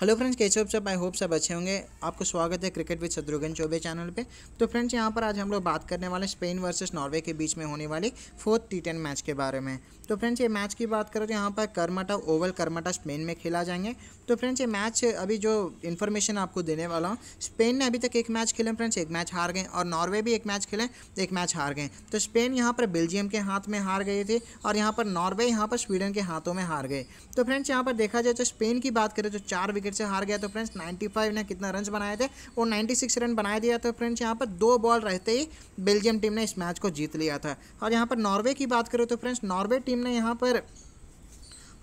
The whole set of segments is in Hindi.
हेलो फ्रेंड्स कैसे होप सब आई होप सब अच्छे होंगे आपको स्वागत है cricket with Shatrughan Choubey channel पे तो फ्रेंड्स यहाँ पर आज हम लोग बात करने वाले स्पेन वर्सेस नॉर्वे के बीच में होने वाली फोर्थ टी टेन मैच के बारे में तो फ्रेंड्स ये मैच की बात करें तो यहाँ पर कर्माटा ओवल कर्माटा स्पेन में खेला जाएंगे तो फ्रेंड्स ये मैच अभी जो इन्फॉर्मेशन आपको देने वाला हूँ स्पेन ने अभी तक एक मैच खेले फ्रेंड्स एक मैच हार गए और नॉर्वे भी एक मैच खेले एक मैच हार गए तो स्पेन यहाँ पर बेल्जियम के हाथ में हार गए थे और यहाँ पर नॉर्वे यहाँ पर स्वीडन के हाथों में हार गए तो फ्रेंड्स यहाँ पर देखा जाए तो स्पेन की बात करें तो चार विकेट विकेट से हार गया तो फ्रेंड्स 95 ने कितना रन बनाए थे और 96 रन बनाए दिया तो फ्रेंड्स यहाँ पर दो बॉल रहते ही बेल्जियम टीम ने इस मैच को जीत लिया था और यहाँ पर नॉर्वे की बात करें तो फ्रेंड्स नॉर्वे टीम ने यहाँ पर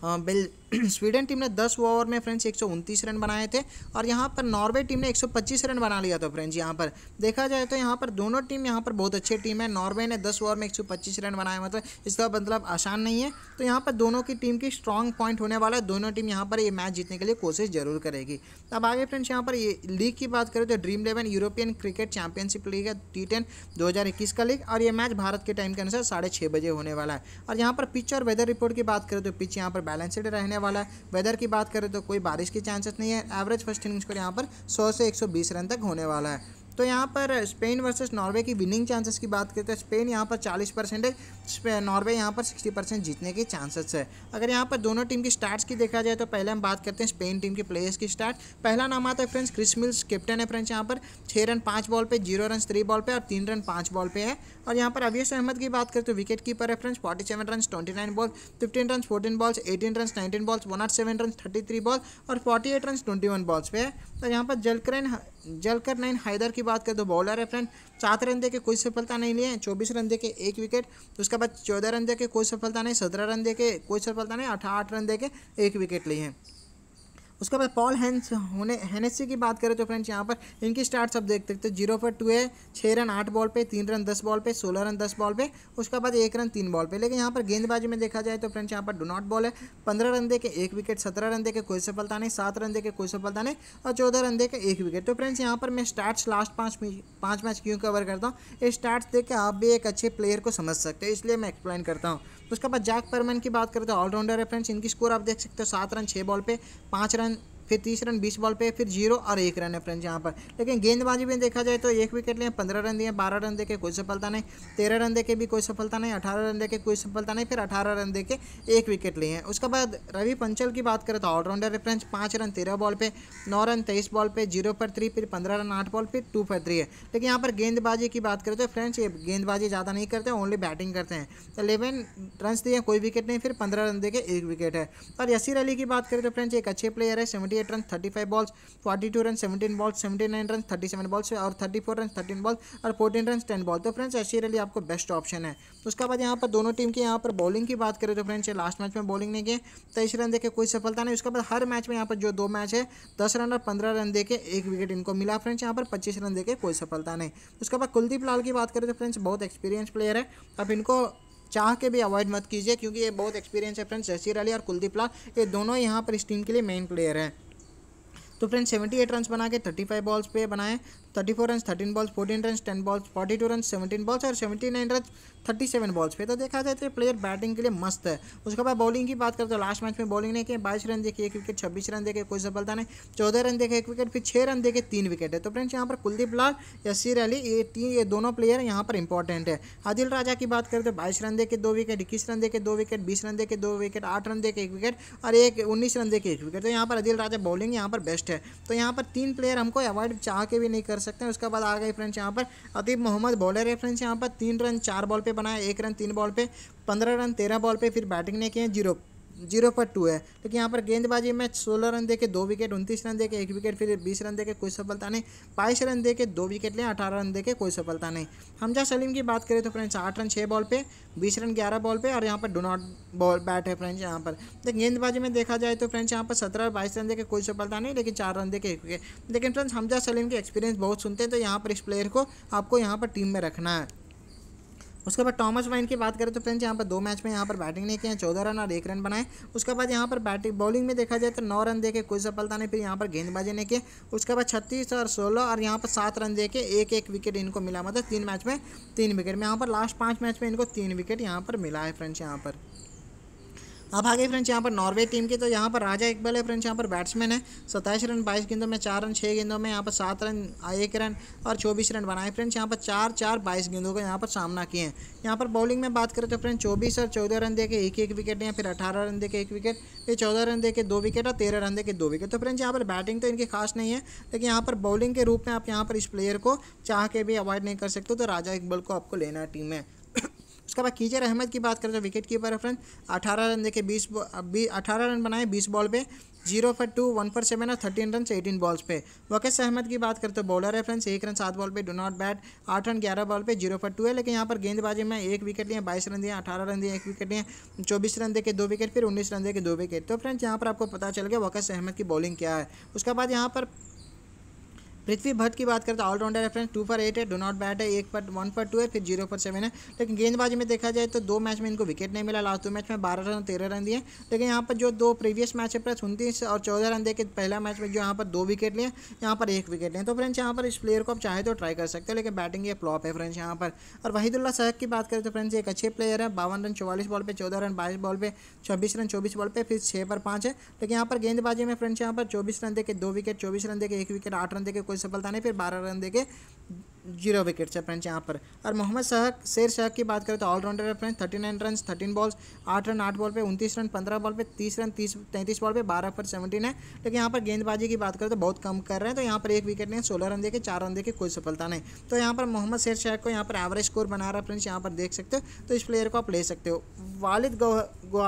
हाँ, बेल स्वीडन टीम ने दस ओवर में फ्रेंड्स एक रन बनाए थे और यहाँ पर नॉर्वे टीम ने 125 रन बना लिया था फ्रेंड्स यहाँ पर देखा जाए तो यहाँ पर दोनों टीम यहाँ पर बहुत अच्छी टीम है नॉर्वे ने दस ओवर में 125 रन बनाए मतलब इसका मतलब आसान नहीं है तो यहाँ पर दोनों की टीम की स्ट्रॉन्ग पॉइंट होने वाला है दोनों टीम यहाँ पर ये मैच जीतने के लिए कोशिश जरूर करेगी अब आगे फ्रेंड्स यहाँ पर लीग की बात करें तो Dream Eleven European cricket championship league है टी टेन का लीग और ये मैच भारत के टाइम के अनुसार साढ़े बजे होने वाला है और यहाँ पर पिच और वेदर रिपोर्ट की बात करें तो पिच यहाँ पर बैलेंसड रहने वाला है वेदर की बात करें तो कोई बारिश की चांसेस नहीं है एवरेज फर्स्ट इनिंग्स पर यहाँ पर सौ से एक रन तक होने वाला है तो यहाँ पर स्पेन वर्सेस नॉर्वे की विनिंग चांसेस की बात करें तो स्पेन यहाँ पर 40 परसेंट है नॉर्वे यहाँ पर 60 परसेंट जीतने के चांसेस है अगर यहाँ पर दोनों टीम की स्टार्ट्स की देखा जाए तो पहले हम बात करते हैं स्पेन टीम के प्लेयर्स की स्टार्ट पहला नाम आता है फ्रेंड्स क्रिस मिल्स कैप्टन है फ्रेंड्स यहाँ पर छः रन पाँच बॉल पर जीरो रन थ्री बॉल पर और तीन रन पाँच बॉल पर है और यहाँ पर अवियस अहमद की बात करें तो विकेट कीपर है friends forty seven run twenty nine ball fifteen run fourteen balls eighteen run nineteen balls one आठ seven run thirty three ball और forty eight run twenty one balls पे है और यहाँ पर जलकर जलकर नाइन हैदर की की बात करें तो बॉलर है फ्रेंड सात रन दे के कोई सफलता नहीं लिए हैं चौबीस रन दे के एक विकेट तो उसके बाद चौदह रन दे के कोई सफलता नहीं सत्रह रन दे के कोई सफलता नहीं आठ आठ रन दे के एक विकेट लिए हैं उसके बाद पॉल हैंस होने हैनेसी की बात करें तो फ्रेंड्स यहाँ पर इनकी स्टार्ट आप देख सकते हो जीरो पर टू है छः रन आठ बॉल पे तीन रन दस बॉल पे सोलह रन दस बॉल पे उसके बाद एक रन तीन बॉल पे लेकिन यहाँ पर गेंदबाजी में देखा जाए तो फ्रेंड्स यहाँ पर डो नॉट बॉल है पंद्रह रन दे के एक विकेट सत्रह रन दे के कोई सफलता नहीं सात रन दे के कोई सफलता नहीं और चौदह रन दे के एक विकेट तो फ्रेंड्स यहाँ पर मैं स्टार्ट्स लास्ट पाँच पाँच मैच क्यों कवर करता हूँ ये स्टार्ट देख के आप भी एक अच्छे प्लेयर को समझ सकते हो इसलिए मैं एक्सप्लेन करता हूँ उसके बाद जैक परमन की बात करें तो ऑलराउंडर है फ्रेंड्स इनकी स्कोर आप देख सकते हो सात रन छः बॉल पे पाँच रन फिर तीस रन बीस बॉल पे फिर जीरो और एक रन है फ्रेंड्स यहाँ पर लेकिन गेंदबाजी में देखा जाए तो एक विकेट लिए पंद्रह रन दिए बारह रन देके कोई सफलता नहीं तेरह रन देके भी कोई सफलता नहीं अठारह रन देके कोई सफलता नहीं फिर अठारह रन देके एक विकेट लिए हैं उसके बाद रवि पंचल की बात करें तो ऑलराउंडर है फ्रेंड्स पाँच रन तेरह बॉल पर नौ रन तेईस बॉल पर जीरो पर थ्री फिर पंद्रह रन आठ बॉल फिर टू पर थ्री है लेकिन यहाँ पर गेंदबाजी की बात करें तो फ्रेंड्स ये गेंदबाजी ज़्यादा नहीं करते ओनली बैटिंग करते हैं इलेवन तो रन दिए कोई विकेट नहीं फिर पंद्रह रन देके एक विकेट है और यसीर अली की बात करें तो फ्रेंड्स एक अच्छे प्लेयर है seventy thirty eight run thirty five balls forty two run seventeen balls seventy nine run thirty seven balls और thirty four run thirteen ball और फोर्टीन रन टेन बॉल तो फ्रेंड्स ऐसी रैली आपको बेस्ट ऑप्शन है तो उसके बाद यहाँ पर दोनों टीम की यहाँ पर बॉलिंग की बात करें तो फ्रेंड्स लास्ट मैच में बॉलिंग नहीं किए तेईस तो रन देखे कोई सफलता नहीं उसके बाद हर मैच में यहाँ पर जो दो मैच है दस रन और पंद्रह रन देखे एक विकेट इनको मिला फ्रेंड्स यहाँ पर पच्चीस रन देके कोई सफलता नहीं उसके बाद कुलदीप लाल की बात करें तो फ्रेंड्स बहुत एक्सपीरियंस प्लेयर है अब इनको चाह के भी अवॉइड मत कीजिए क्योंकि ये बहुत एक्सपीरियंस है फ्रेंड्स जसीर अली और कुलदीप लाल ये दोनों यहाँ पर इस टीम के लिए मेन प्लेयर हैं तो फ्रेंड्स सेवेंटी एट रन बना के थर्टी फाइव बॉल्स पे बनाए thirty four run thirteen balls fourteen run ten balls forty two run seventeen balls और seventy nine run thirty seven balls पे तो देखा जाए तो प्लेयर बैटिंग के लिए मस्त है उसके बाद बॉलिंग की बात करते तो लास्ट मैच में बॉलिंग नहीं किए बाईस रन देखिए एक विकेट छब्बीस रन देखे कोई सफलता नहीं चौदह रन देखे एक विकेट फिर छः रन देखे तीन विकेट है तो फ्रेंड्स यहाँ पर कुलदीप लाल यसीर अली ये तीन ये दोनों प्लेयर यहाँ पर इंपॉर्टेंट है आदिल राजा की बात करते तो बाईस रन देखे दो विकेट इक्कीस रन देखे दो विकेट बीस रन देखे दो विकेट आठ रन देखे एक विकेट और एक उन्नीस रन देखे एक विकेट तो यहाँ पर आदिल राजा बॉलिंग यहाँ पर बेस्ट है है तो यहाँ पर तीन प्लेयर हमको अवॉइड चाह के भी नहीं कर सकते उसके बाद आ गए फ्रेंड्स यहाँ पर अतीब मोहम्मद बॉलर है फ्रेंड्स यहाँ पर तीन रन चार बॉल पर बनाए एक रन तीन बॉल पर पंद्रह रन तेरह बॉल पर फिर बैटिंग ने किए जीरो जीरो पर टू है लेकिन यहाँ पर गेंदबाजी में सोलह रन देके दो विकेट उनतीस रन देके एक विकेट फिर बीस रन देके कोई सफलता नहीं बाईस रन देके दो विकेट लें अठारह रन देके कोई सफलता नहीं हमजा सलीम की बात करें तो फ्रेंड्स आठ रन छः बॉल पे बीस रन ग्यारह बॉल पे और यहाँ पर डो नॉट बॉल बैट है फ्रेंड्स यहाँ पर लेकिन गेंदबाजी में देखा जाए तो फ्रेंड्स यहाँ पर सत्रह बाईस रन देके कोई सफलता नहीं लेकिन चार रन देकर एक विकेट लेकिन फ्रेंड्स हमजा सलीम के एक्सपीरियंस बहुत सुनते हैं तो यहाँ पर इस प्लेयर को आपको यहाँ पर टीम में रखना है उसके बाद टॉमस वाइन की बात करें तो फ्रेंड्स यहाँ पर दो मैच में यहाँ पर बैटिंग नहीं किया चौदह रन और एक रन बनाए उसके बाद यहाँ पर बैटिंग बॉलिंग में देखा जाए तो नौ रन देके कोई सफलता नहीं फिर यहाँ पर गेंदबाजी नहीं किए उसके बाद छत्तीस और सोलह और यहाँ पर सात रन देके एक एक विकेट इनको मिला मतलब तीन मैच में तीन विकेट में यहाँ पर लास्ट पाँच मैच में इनको तीन विकेट यहाँ पर मिला है फ्रेंड्स यहाँ पर अब आगे फ्रेंड्स यहाँ पर नॉर्वे टीम की तो यहाँ पर राजा इकबल है फ्रेंड्स यहाँ पर बैट्समैन है सत्ताईस रन बाईस गेंदों में चार रन छः गेंदों में यहाँ पर सात रन एक रन और चौबीस रन बनाए फ्रेंड्स यहाँ पर चार चार बाईस गेंदों का यहाँ पर सामना किए हैं यहाँ पर बॉलिंग में बात करें तो फ्रेंड चौबीस और चौदह रन देकर एक एक विकेट या फिर अठारह रन देके एक विकेट फिर चौदह रन के दो विकेट और तेरह रन देकर दो विकेट तो फ्रेंड्स यहाँ पर बैटिंग तो इनकी खास नहीं है लेकिन यहाँ पर बॉलिंग के रूप में आप यहाँ पर इस प्लेयर को चाह के भी अवॉइड नहीं कर सकते तो राजा इकबल को आपको लेना है टीम में उसके बाद कीजर अहमद की बात करें तो विकेट कीपर है फ्रेंड अठारह रन देखे बीस अठारह रन बनाए बीस बॉल पे zero for two one for seven और थर्टीन रन एटीन बॉल्स पे वकेश अहमद की बात करें तो बॉलर है फ्रेंड्स एक रन सात बॉल पे डो नॉट बैट आठ रन ग्यारह बॉल पे जीरो फॉर टू है लेकिन यहाँ पर गेंदबाजी में एक विकेट लिए बाईस रन दिए अठारह रन दिए एक विकेट लिए चौबीस रन देखे दो विकेट फिर उन्नीस रन देखे दो विकेट तो फ्रेंड्स यहाँ पर आपको पता चल गया वकेश अहमद की बॉलिंग क्या है उसके बाद यहाँ पर पृथ्वी भट्ट की बात करें तो ऑलराउंडर रेफरेंस टू पर एट है डो नॉट बैट है एक पर वन पर टू है फिर जीरो पर सेवन है लेकिन गेंदबाजी में देखा जाए तो दो मैच में इनको विकेट नहीं मिला लास्ट दो मैच में बारह रन तेरह रन दिए लेकिन यहाँ पर जो दो प्रीवियस मैच है प्लस उनतीस और चौदह रन देकर पहला मैच में जो यहाँ पर दो विकेट लिए यहाँ पर एक विकेट लें तो फ्रेंड्स यहाँ पर इस प्लेयर को आप चाहे तो ट्राई कर सकते हो लेकिन बैटिंग ये फ्लॉप है फ्रेंड्स यहाँ पर और वहीदुल्ला सहक की बात करें तो फ्रेंड्स एक अच्छे प्लेयर है बावन रन चौवालीस बॉल पर चौदह रन बाईस बॉल पर छब्बीस रन चौबीस बॉल पर फिर छः पर पाँच है लेकिन यहाँ पर गेंदबाजी में फ्रेंड्स यहाँ पर चौबीस रन देकर दो विकेट चौबीस रन देकर एक विकेट आठ रन देकर कोई सफलता नहीं फिर बारह रन देके जीरो विकेट से फ्रेंड्स यहाँ पर और मोहम्मद शाह शेर शाह की बात करें तो ऑलराउंडर है friends thirty nine run thirteen balls आठ रन आठ बॉल पे उनतीस रन पंद्रह बॉल पे तीस रन तीस तैंतीस बॉल पे बारह पर सेवेंटीन है लेकिन यहाँ पर गेंदबाजी की बात करें तो बहुत कम कर रहे हैं तो यहाँ पर एक विकेट नहीं सोलह रन देखे चार रन देखे कोई सफलता नहीं तो यहाँ पर मोहम्मद शेर शाह को यहाँ पर एवरेज स्कोर बना रहा है फ्रेंड्स यहाँ पर देख सकते हो तो इस प्लेयर को आप ले सकते हो वालिद गौ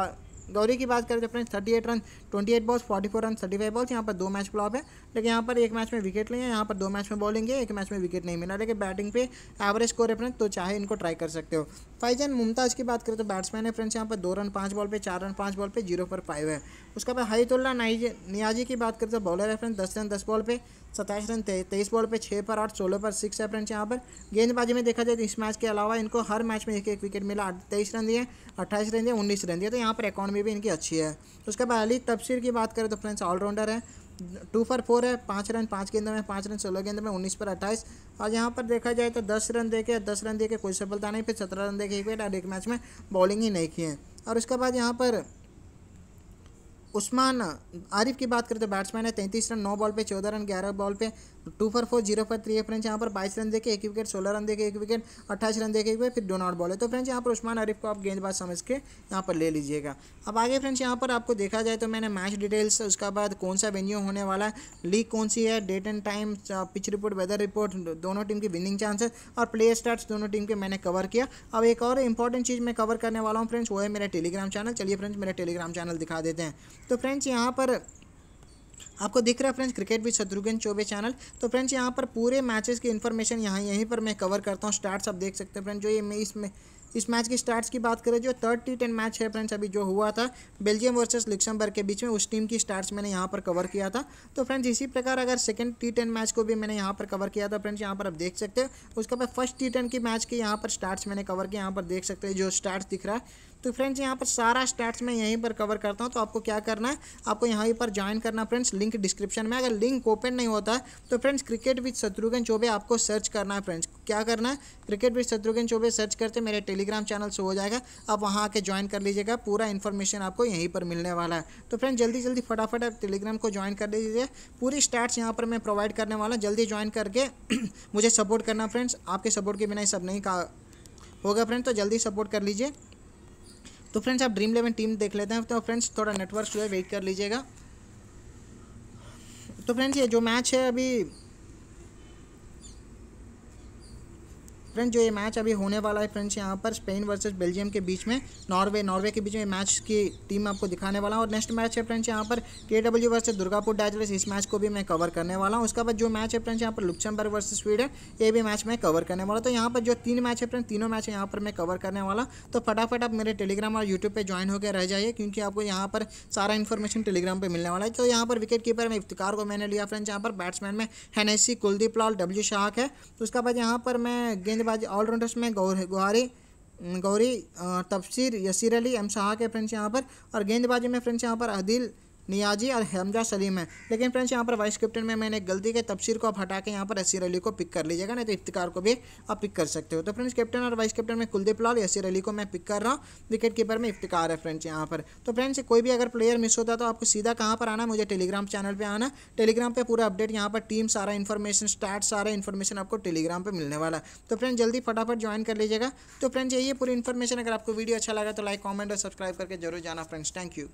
गौरी की बात करें तो friends thirty eight run twenty eight balls forty four run thirty five balls यहाँ पर दो मैच फ्लॉप है लेकिन यहाँ पर एक मैच में विकेट लिए यहाँ पर दो मैच में बॉलिंग है एक मैच में विकेट नहीं मिला लेकिन बैटिंग पे एवरेज स्कोर है फ्रेंड तो चाहे इनको ट्राई कर सकते हो फाइजन मुमताज की बात करें तो बैट्समैन है फ्रेंड्स यहाँ पर दो रन पाँच बॉल पर चार रन पाँच बॉल पर जीरो पर फाइव है उसके बाद हईतुल्ला नियाजी की बात करें तो बॉलर है फ्रेंड्स दस रन दस बॉल पर सत्ताईस रन तेईस बॉल पर छः पर आठ सोलह पर सिक्स है फ्रेंड्स यहाँ पर गेंदबाजी में देखा जाए तो इस मैच के अलावा इनको हर मैच में एक एक विकेट मिला तेईस रन दिए अट्ठाईस रन दिए उन्नीस रन दिए तो यहाँ पर अकाउंट एकेडमी भी इनकी अच्छी है उसके बाद अली तबसर की बात करें तो फ्रेंड्स ऑलराउंडर है टू पर फोर है पाँच रन पाँच गेंद में पाँच रन सोलह गेंद में उन्नीस पर अट्ठाईस और यहाँ पर देखा जाए तो दस रन देके दस रन देके कोई सफलता नहीं फिर सत्रह रन देके एक विकेट और एक मैच में बॉलिंग ही नहीं की है और उसके बाद यहाँ पर उस्मान आरिफ की बात तो बैट्समैन है तैंतीस रन नौ बॉल पे चौदह रन ग्यारह बॉल पे two four four zero four three है फ्रेंड्स यहाँ पर बाईस रन देखे एक विकेट सोलह रन देखे एक विकेट अट्ठाईस रन देखे एक विकेट फिर दो बॉल है तो फ्रेंड्स यहाँ पर उस्मान आरिफ को आप गेंदबाज समझ के यहाँ पर ले लीजिएगा अब आगे फ्रेंड्स यहाँ पर आपको देखा जाए तो मैंने मैच डिटेल्स उसके बाद कौन सा वेन्यू होने वाला है लीग कौन सी है date and time pitch report weather report दोनों टीम की विनिंग चांसेस और प्ले स्टार्ट दोनों टीम के मैंने कवर किया अब एक और इंपॉर्टेंट चीज़ मैं कवर करने वाला हूँ फ्रेंड्स वो है मेरा टेलीग्राम चैनल चलिए फ्रेंड्स मेरा टेलीग्राम चैनल दिखा देते हैं तो फ्रेंड्स यहाँ पर आपको दिख रहा है फ्रेंड्स क्रिकेट भी शत्रुघ्न चौबे चैनल तो फ्रेंड्स यहाँ पर पूरे मैचेस की इन्फॉर्मेशन यहाँ यहीं पर मैं कवर करता हूँ स्टार्ट्स आप देख सकते हैं फ्रेंड्स जो ये मैं इसमें इस मैच की स्टार्ट्स की बात करें जो थर्ड टी टेन मैच है फ्रेंड्स अभी जो हुआ था बेल्जियम वर्सेस लिक्समबर्ग के बीच में उस टीम की स्टार्ट्स मैंने यहाँ पर कवर किया था तो फ्रेंड्स इसी प्रकार अगर सेकंड टी टेन मैच को भी मैंने यहाँ पर कवर किया था फ्रेंड्स यहाँ पर आप देख सकते हो उसके बाद फर्स्ट टी टेन की मैच के यहाँ पर स्टार्ट्स मैंने कवर किया यहाँ पर देख सकते हैं जो स्टार्ट दिख रहा है तो फ्रेंड्स यहाँ पर सारा स्टैट्स मैं यहीं पर कवर करता हूँ तो आपको क्या करना है आपको यहाँ पर ज्वाइन करना फ्रेंड्स लिंक डिस्क्रिप्शन में अगर लिंक ओपन नहीं होता तो friends cricket with Shatrughan Choubey आपको सर्च करना है फ्रेंड्स क्या करना है cricket with Shatrughan Choubey search करते मेरे टेलीग्राम चैनल से हो जाएगा आप वहाँ आके ज्वाइन कर लीजिएगा पूरा इन्फॉर्मेशन आपको यहीं पर मिलने वाला है तो फ्रेंड्स जल्दी जल्दी फटाफट आप टेलीग्राम को ज्वाइन कर लीजिए पूरी स्टैट्स यहाँ पर मैं प्रोवाइड करने वाला हूँ जल्दी ज्वाइन करके मुझे सपोर्ट करना फ्रेंड्स आपके सपोर्ट के बिना ये सब नहीं होगा फ्रेंड तो जल्दी सपोर्ट कर लीजिए तो फ्रेंड्स आप ड्रीम इलेवन टीम देख लेते हैं तो फ्रेंड्स थोड़ा नेटवर्क जो है वेट कर लीजिएगा तो फ्रेंड्स ये जो मैच है अभी फ्रेंड जो ये मैच अभी होने वाला है फ्रेंड्स यहाँ पर स्पेन वर्सेस बेल्जियम के बीच में नॉर्वे नॉर्वे के बीच में मैच की टीम आपको दिखाने वाला हूँ और नेक्स्ट मैच है फ्रेंड्स यहाँ पर के डब्ल्यू वर्सेज दुर्गापुर डाइजर्स इस मैच को भी मैं कवर करने वाला हूँ उसके बाद जो मैच है फ्रेंड्स यहाँ पर लुक्समबर्ग वर्सेज स्वीडन ये भी मैच मैं कवर करने वाला तो यहाँ पर जो तीन मैच है फ्रेंड तीनों मैच यहाँ पर मैं कवर करने वाला तो फटाफट आप मेरे टेलीग्राम और यूट्यूब पर ज्वाइन होकर रह जाइए क्योंकि आपको यहाँ पर सारा इन्फॉर्मेशन टेलीग्राम पर मिलने वाला है तो यहाँ पर विकेट कीपर में इफ्तार को मैंने लिया फ्रेंड्स यहाँ पर बैट्समैन में हैनेसी कुलदीप लाल डब्ल्यू शाह है तो उसके बाद यहाँ पर मैं गेंद गेंदबाजी ऑलराउंडर्स में गौर गुहारी गौरी तफसीर यसीर अली एम शाह के फ्रेंड्स यहाँ पर और गेंदबाजी में फ्रेंड्स यहाँ पर आदिल नियाजी और हमजा सलीम है लेकिन फ्रेंड्स यहाँ पर वाइस कैप्टन में मैंने गलती के तफसीर को आप हटा के यहाँ पर यसीर अली को पिक कर लीजिएगा नहीं तो इफ्तार को भी आप पिक कर सकते हो तो फ्रेंड्स कैप्टन और वाइस कैप्टन में कुलदीप लाल यसीर अली को मैं पिक कर रहा हूँ विकेट कीपर में इफ्तार है फ्रेंड्स यहाँ पर तो फ्रेंड्स कोई भी अगर प्लेयर मिस होता तो आपको सीधा कहाँ पर आना मुझे टेलीग्राम चैनल पर आना टेलीग्राम पर पूरा अपडेट यहाँ पर टीम सारा इन्फॉर्मेशन स्टार्ट सारा इन्फॉर्मेशन आपको टेलीग्राम पर मिलने वाला तो फ्रेंड्स जल्दी फटाफट ज्वाइन कर लीजिएगा तो फ्रेंड्स यही पूरी इन्फॉर्मेशन अगर आपको वीडियो अच्छा लगा तो लाइक कॉमेंट और सब्सक्राइब करके जरूर जाना फ्रेंड्स थैंक यू